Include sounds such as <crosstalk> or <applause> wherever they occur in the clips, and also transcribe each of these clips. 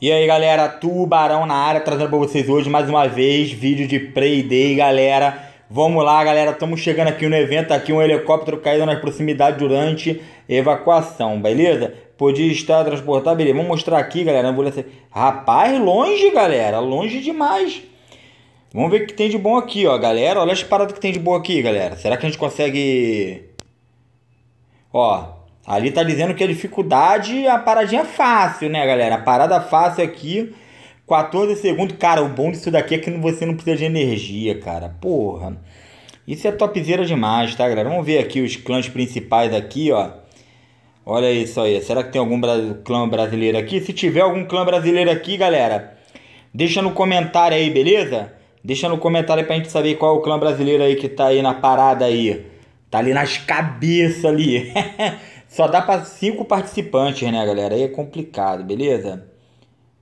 E aí galera, Tubarão na área, trazendo pra vocês hoje mais uma vez vídeo de Play Day, galera. Vamos lá, galera, estamos chegando aqui no evento, aqui um helicóptero caiu nas proximidades durante evacuação, beleza? Podia estar transportado, beleza. Vamos mostrar aqui, galera, ambulância. Rapaz, longe, galera, longe demais. Vamos ver o que tem de bom aqui, ó, galera. Olha as paradas que tem de bom aqui, galera. Será que a gente consegue... Ó, Ali tá dizendo que a dificuldade, a paradinha fácil, né, galera? A parada fácil aqui, 14 segundos. Cara, o bom disso daqui é que você não precisa de energia, cara. Porra. Isso é topzera demais, tá, galera? Vamos ver aqui os clãs principais aqui, ó. Olha isso aí. Será que tem algum clã brasileiro aqui? Se tiver algum clã brasileiro aqui, galera, deixa no comentário aí, beleza? Deixa no comentário aí pra gente saber qual é o clã brasileiro aí que tá aí na parada aí. Tá ali nas cabeças ali. <laughs> Só dá para cinco participantes, né, galera? Aí é complicado, beleza?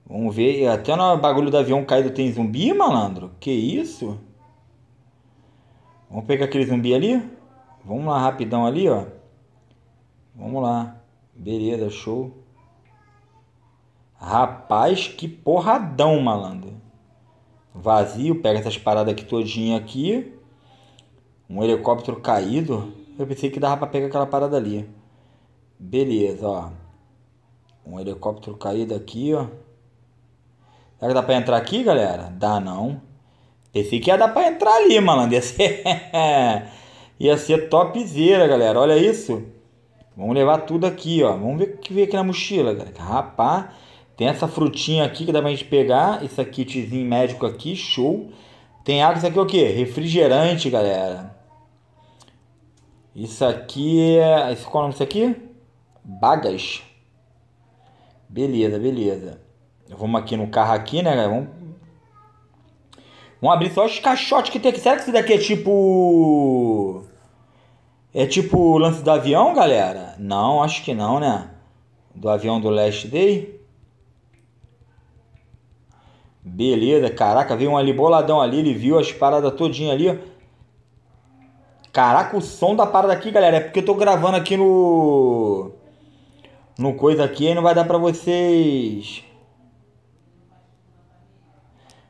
Vamos ver. Até no bagulho do avião caído tem zumbi, malandro? Que isso? Vamos pegar aquele zumbi ali? Vamos lá, rapidão ali, ó. Vamos lá. Beleza, show. Rapaz, que porradão, malandro. Vazio, pega essas paradas aqui todinha aqui. Um helicóptero caído. Eu pensei que dava pra pegar aquela parada ali. Beleza, ó. Um helicóptero caído aqui, ó. Será que dá pra entrar aqui, galera? Dá não. Pensei que ia dar pra entrar ali, malandro. <laughs> Ia ser, ia ser topzera, galera. Olha isso. Vamos levar tudo aqui, ó. Vamos ver o que vem aqui na mochila, galera. Rapaz, tem essa frutinha aqui que dá pra gente pegar. Esse aqui, médico aqui, show. Tem água, isso aqui é o que? Refrigerante, galera. Isso aqui é... Esse, qual é o nome disso aqui? Bagas. Beleza, beleza. Vamos aqui no carro aqui, né, Vamos... Vamos abrir só os caixotes que tem aqui. Será que isso daqui é tipo... É tipo lance do avião, galera? Não, acho que não, né? Do avião do Last Day. Beleza, caraca, veio um ali boladão ali, ele viu as paradas todinha ali, Caraca, o som da parada aqui, galera, é porque eu tô gravando aqui no no coisa aqui, aí não vai dar pra vocês.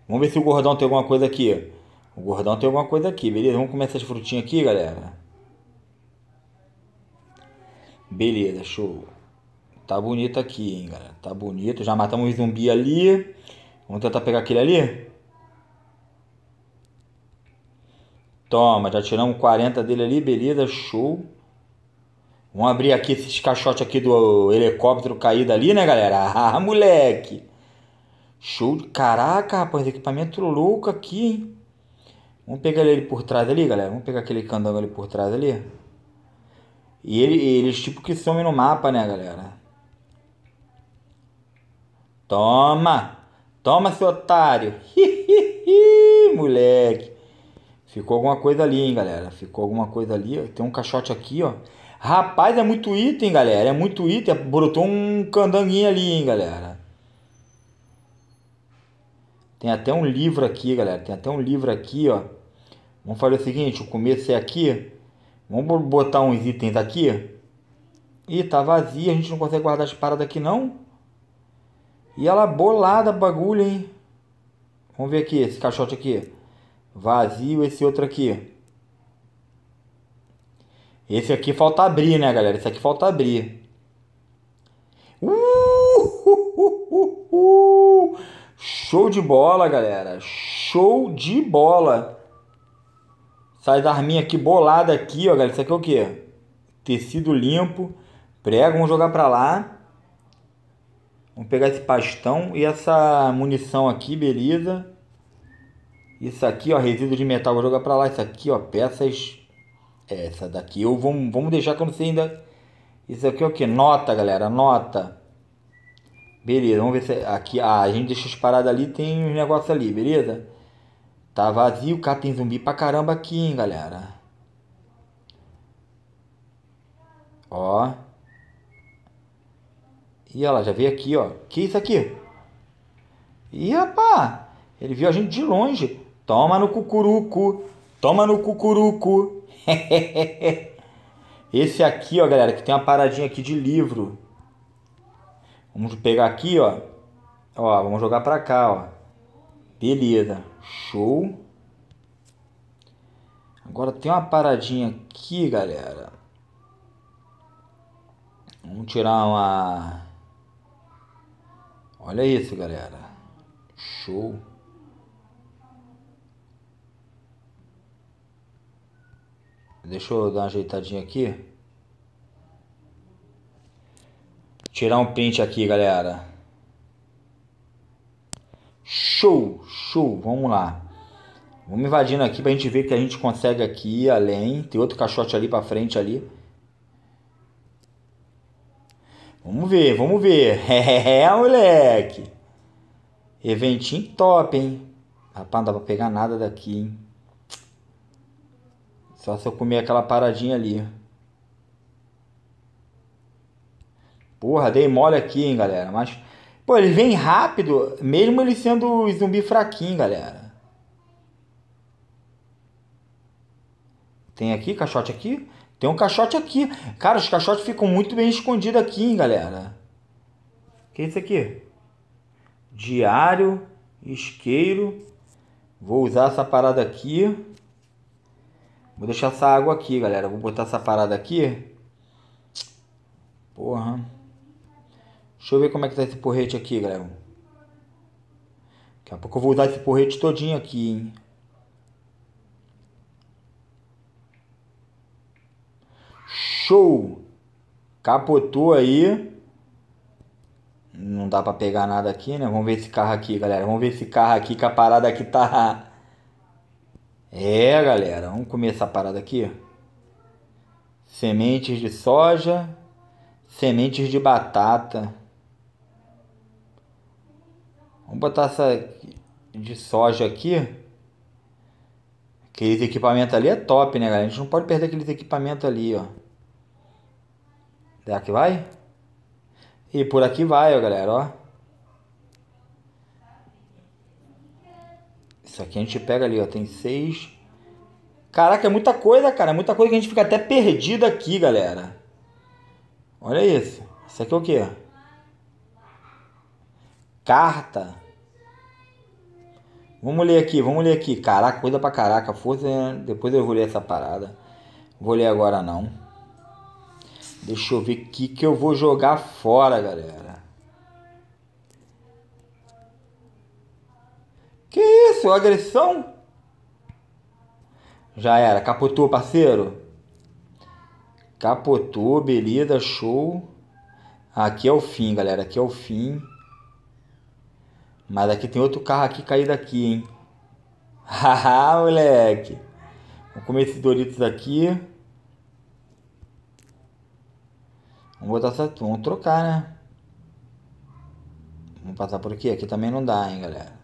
Vamos ver se o gordão tem alguma coisa aqui. O gordão tem alguma coisa aqui, beleza? Vamos comer essas frutinhas aqui, galera. Beleza, show. Tá bonito aqui, hein, galera. Tá bonito. Já matamos um zumbi ali. Vamos tentar pegar aquele ali. Toma, já tiramos 40 dele ali, beleza, show. Vamos abrir aqui esses caixotes aqui do helicóptero caído ali, né, galera? <laughs> Ah, moleque! Show de... Caraca, rapaz, equipamento louco aqui, hein? Vamos pegar ele por trás ali, galera. Vamos pegar aquele candango ali por trás ali. E ele, eles tipo que somem no mapa, né, galera? Toma! Toma, seu otário! moleque! Ficou alguma coisa ali, hein, galera? Ficou alguma coisa ali. Tem um caixote aqui, ó. Rapaz, é muito item, galera. É muito item. Brotou um candanguinho ali, hein, galera. Tem até um livro aqui, galera. Tem até um livro aqui, ó. Vamos fazer o seguinte, o começo é aqui. Vamos botar uns itens aqui. Ih, tá vazia. A gente não consegue guardar as paradas aqui, não. E ela bolada, bagulho, hein. Vamos ver aqui, esse caixote aqui. Vazio, esse outro aqui. Esse aqui falta abrir, né, galera? Esse aqui falta abrir. Uh, <laughs> Show de bola, galera. Show de bola. Sai da arminha aqui bolada aqui, ó, galera. Isso aqui é o quê? Tecido limpo. Prego, vamos jogar pra lá. Vamos pegar esse pastão e essa munição aqui, beleza. Isso aqui, ó, resíduo de metal, vou jogar pra lá. Isso aqui, ó, peças essa daqui. Ou vamos, vamos deixar quando você ainda... Isso aqui é o que? Nota, galera, nota. Beleza, vamos ver se é aqui... Ah, a gente deixa as paradas ali, tem uns negócios ali, beleza? Tá vazio, cá tem zumbi pra caramba aqui, hein, galera. Ó. E ela já veio aqui, ó. Que isso aqui? Ih, rapaz. Ele viu a gente de longe. Toma no cucuruco. Toma no cucuruco. <laughs> Esse aqui, ó, galera, que tem uma paradinha aqui de livro. Vamos pegar aqui, ó. Ó, vamos jogar pra cá, ó. Beleza. Show. Agora tem uma paradinha aqui, galera. Vamos tirar uma... Olha isso, galera. Show. Deixa eu dar uma ajeitadinha aqui. Tirar um print aqui, galera. Show, show, vamos lá. Vamos invadindo aqui pra gente ver que a gente consegue aqui além. Tem outro caixote ali pra frente ali. Vamos ver, vamos ver. <laughs> É, moleque. Eventinho top, hein? Rapaz, não dá pra pegar nada daqui, hein? Só se eu comer aquela paradinha ali. Porra, dei mole aqui, hein, galera. Mas, pô, ele vem rápido, mesmo ele sendo zumbi fraquinho, galera. Tem aqui, caixote aqui? Tem um caixote aqui. Cara, os caixotes ficam muito bem escondidos aqui, hein, galera. que é isso aqui? Diário, isqueiro. Vou usar essa parada aqui. Vou deixar essa água aqui, galera. Vou botar essa parada aqui. Porra. Deixa eu ver como é que tá esse porrete aqui, galera. Daqui a pouco eu vou usar esse porrete todinho aqui, hein. Show! Capotou aí. Não dá pra pegar nada aqui, né? Vamos ver esse carro aqui, galera. Vamos ver esse carro aqui, que a parada aqui tá... É, galera, vamos comer essa parada aqui. Sementes de soja, sementes de batata. Vamos botar essa de soja aqui. Aqueles equipamentos ali é top, né, galera? A gente não pode perder aqueles equipamentos ali, ó. Será que vai? E por aqui vai, ó, galera, ó. Isso aqui a gente pega ali, ó, tem seis. Caraca, é muita coisa, cara. É muita coisa que a gente fica até perdido aqui, galera. Olha isso. Isso aqui é o quê? Carta. Vamos ler aqui, vamos ler aqui. Caraca, coisa pra caraca. Força, né? depois eu vou ler essa parada. Vou ler agora não. Deixa eu ver o que, que eu vou jogar fora, galera. Que isso? É agressão? Já era. Capotou, parceiro. Capotou, beleza, show. Aqui é o fim, galera. Aqui é o fim. Mas aqui tem outro carro aqui caído aqui, hein? <laughs> Haha, moleque. Vou comer esses Doritos aqui. Vamos botar essa... Vamos trocar, né? Vamos passar por aqui. Aqui também não dá, hein, galera.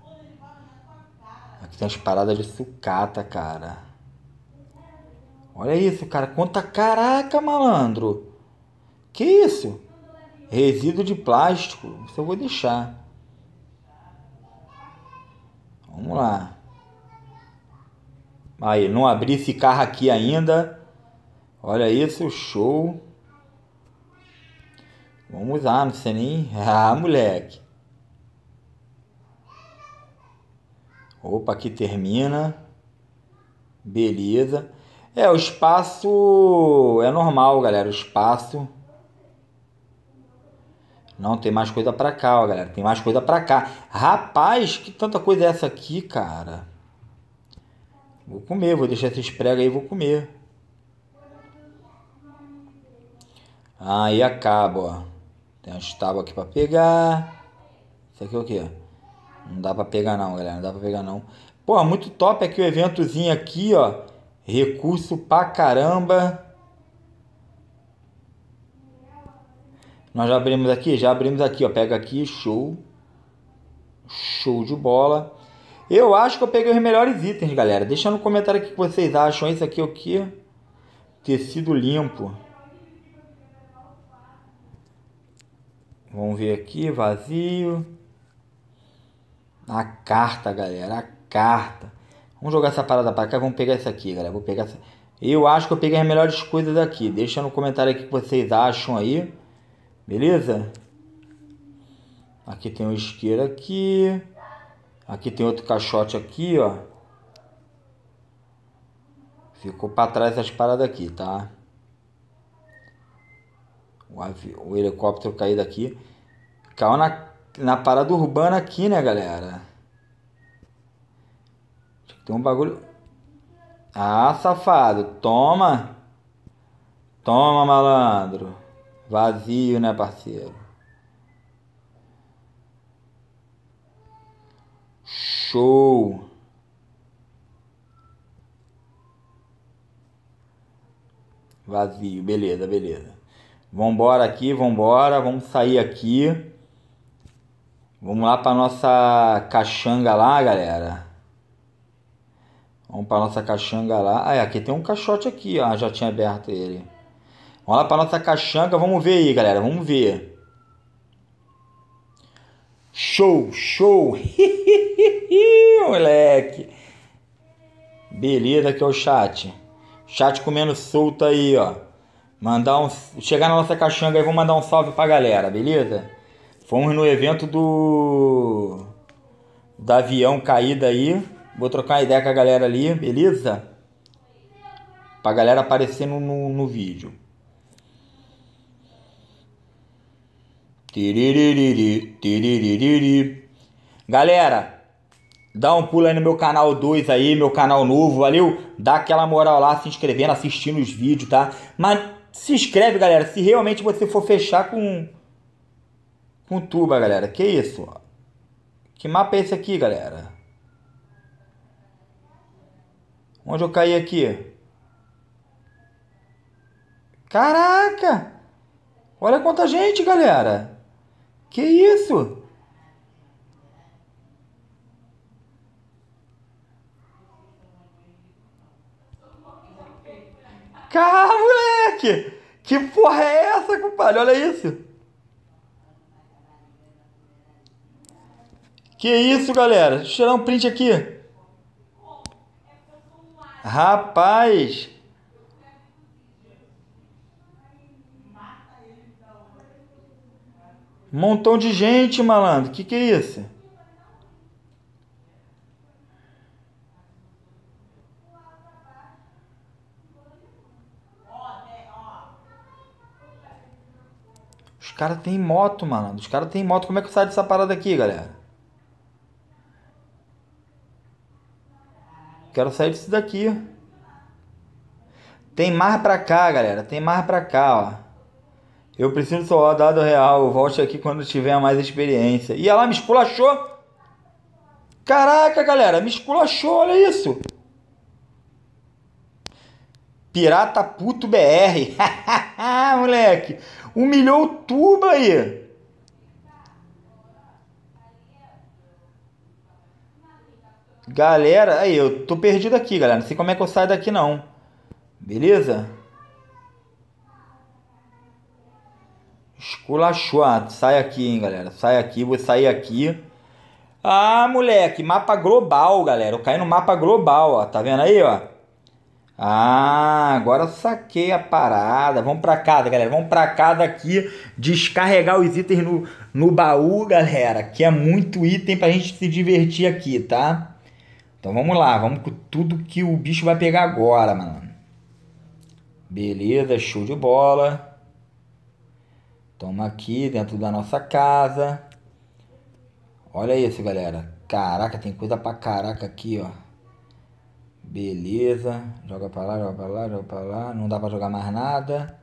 Aqui tem umas paradas de sucata, cara. Olha isso, cara. Quanta caraca, malandro. Que isso? Resíduo de plástico. Isso eu vou deixar. Vamos lá. Aí, não abri esse carro aqui ainda. Olha isso, show. Vamos lá, não sei nem. <laughs> Ah, moleque. Opa, aqui termina. Beleza. É, o espaço é normal, galera. O espaço. Não, tem mais coisa pra cá, ó, galera. Tem mais coisa pra cá. Rapaz, que tanta coisa é essa aqui, cara? Vou comer, vou deixar esses pregos aí vou comer. Aí acaba, ó. Tem umas tábuas aqui pra pegar. Isso aqui é o quê? Não dá pra pegar não, galera. Não dá pra pegar não. Pô, muito top aqui o eventozinho aqui, ó. Recurso pra caramba. Nós já abrimos aqui? Já abrimos aqui, ó. Pega aqui, show. Show de bola. Eu acho que eu peguei os melhores itens, galera. Deixa no comentário aqui o que vocês acham. Isso aqui é o que? Tecido limpo. Vamos ver aqui, vazio. A carta, galera. A carta. Vamos jogar essa parada para cá. Vamos pegar essa aqui, galera. Vou pegar essa... Eu acho que eu peguei as melhores coisas aqui. Deixa no comentário aqui o que vocês acham aí. Beleza? Aqui tem um isqueiro aqui. Aqui tem outro caixote aqui, ó. Ficou para trás essas paradas aqui, tá? O, avião, o helicóptero caiu daqui. Caiu na na parada urbana aqui, né, galera? Tem um bagulho. Ah, safado. Toma. Toma, malandro. Vazio, né, parceiro? Show. Vazio, beleza, beleza. Vambora aqui, vambora, vamos sair aqui. Vamos lá para nossa caixanga lá, galera. Vamos para nossa caixanga lá. Ah, é, aqui tem um caixote aqui, ó. Já tinha aberto ele. Vamos lá para nossa caixanga. Vamos ver aí, galera. Vamos ver. Show, show. <laughs> Moleque. Beleza, aqui é o chat. Chat comendo solto aí, ó. Mandar um... Chegar na nossa caixanga aí, vou mandar um salve pra galera, beleza? Fomos no evento do. Da avião caída aí. Vou trocar uma ideia com a galera ali, beleza? Pra galera aparecendo no, no vídeo. Galera, dá um pulo aí no meu canal 2 aí, meu canal novo, valeu? Dá aquela moral lá, se inscrevendo, assistindo os vídeos, tá? Mas se inscreve, galera, se realmente você for fechar com com tuba, galera. Que isso? Que mapa é esse aqui, galera? Onde eu caí aqui? Caraca! Olha quanta gente, galera! Que isso? Cara, moleque! Que porra é essa, compadre? Olha isso! Que isso, galera? Deixa eu tirar um print aqui. Rapaz! Montão de gente, malandro. Que que é isso? Os caras têm moto, malandro. Os caras têm moto. Como é que sai dessa parada aqui, galera? Quero sair disso daqui. Tem mais pra cá, galera. Tem mais pra cá, ó. Eu preciso dar dado real. volte aqui quando tiver mais experiência. E ela me esculachou. Caraca, galera. Me esculachou. Olha isso. Pirata Puto BR. <laughs> Moleque. Humilhou o tuba aí. Galera, aí, eu tô perdido aqui, galera. Não sei como é que eu saio daqui, não. Beleza? Esculachuado. Sai aqui, hein, galera. Sai aqui, vou sair aqui. Ah, moleque, mapa global, galera. Eu caí no mapa global, ó. Tá vendo aí, ó? Ah, agora saquei a parada. Vamos pra casa, galera. Vamos pra casa aqui descarregar os itens no, no baú, galera. Que é muito item pra gente se divertir aqui, tá? Então vamos lá, vamos com tudo que o bicho vai pegar agora, mano. Beleza, show de bola. Toma aqui dentro da nossa casa. Olha isso, galera. Caraca, tem coisa pra caraca aqui, ó. Beleza. Joga pra lá, joga pra lá, joga pra lá. Não dá pra jogar mais nada.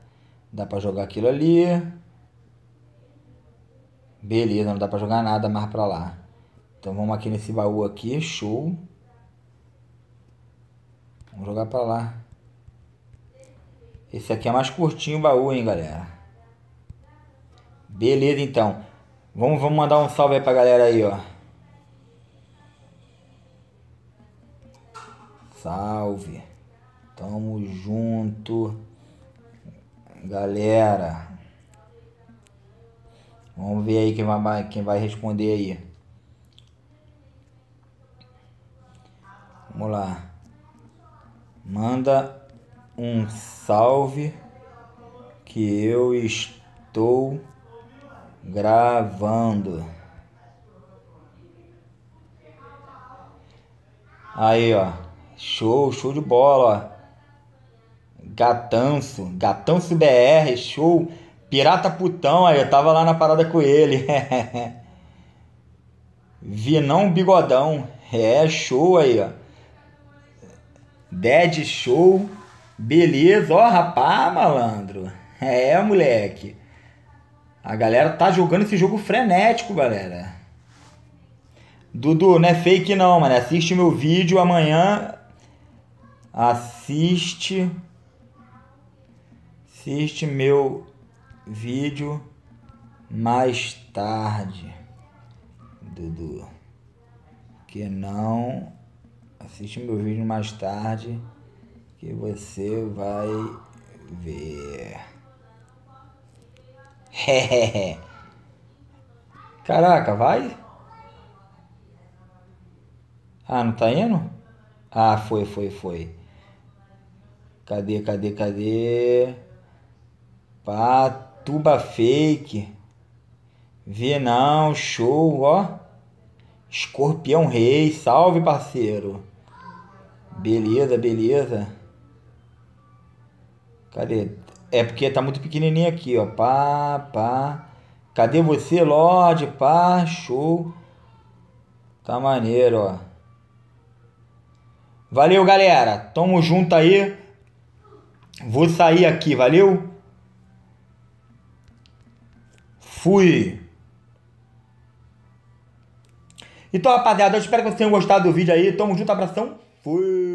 Dá pra jogar aquilo ali. Beleza, não dá pra jogar nada mais pra lá. Então vamos aqui nesse baú aqui, show. Vamos jogar pra lá. Esse aqui é mais curtinho o baú, hein, galera. Beleza, então. Vamos, vamos mandar um salve aí pra galera aí, ó. Salve. Tamo junto. Galera. Vamos ver aí quem vai, quem vai responder aí. Vamos lá. Manda um salve que eu estou gravando. Aí, ó. Show, show de bola, ó. Gatanço, Gatanço BR, show. Pirata Putão, aí eu tava lá na parada com ele. <laughs> Vinão Bigodão, é show aí, ó. Dead Show. Beleza, ó, rapaz, malandro. É, moleque. A galera tá jogando esse jogo frenético, galera. Dudu, não é fake não, mano. Assiste meu vídeo amanhã. Assiste. Assiste meu vídeo mais tarde, Dudu. Que não assiste meu vídeo mais tarde que você vai ver. <laughs> Caraca, vai? Ah, não tá indo? Ah, foi, foi, foi. Cadê, cadê, cadê? tuba fake. Vê não, show, ó. Escorpião Rei, salve parceiro. Beleza, beleza. Cadê? É porque tá muito pequenininho aqui, ó. Pá, pá. Cadê você, Lorde? Pá, show. Tá maneiro, ó. Valeu, galera. Tamo junto aí. Vou sair aqui, valeu? Fui. Então, rapaziada, eu espero que vocês tenham gostado do vídeo aí. Tamo junto, abração. Fui.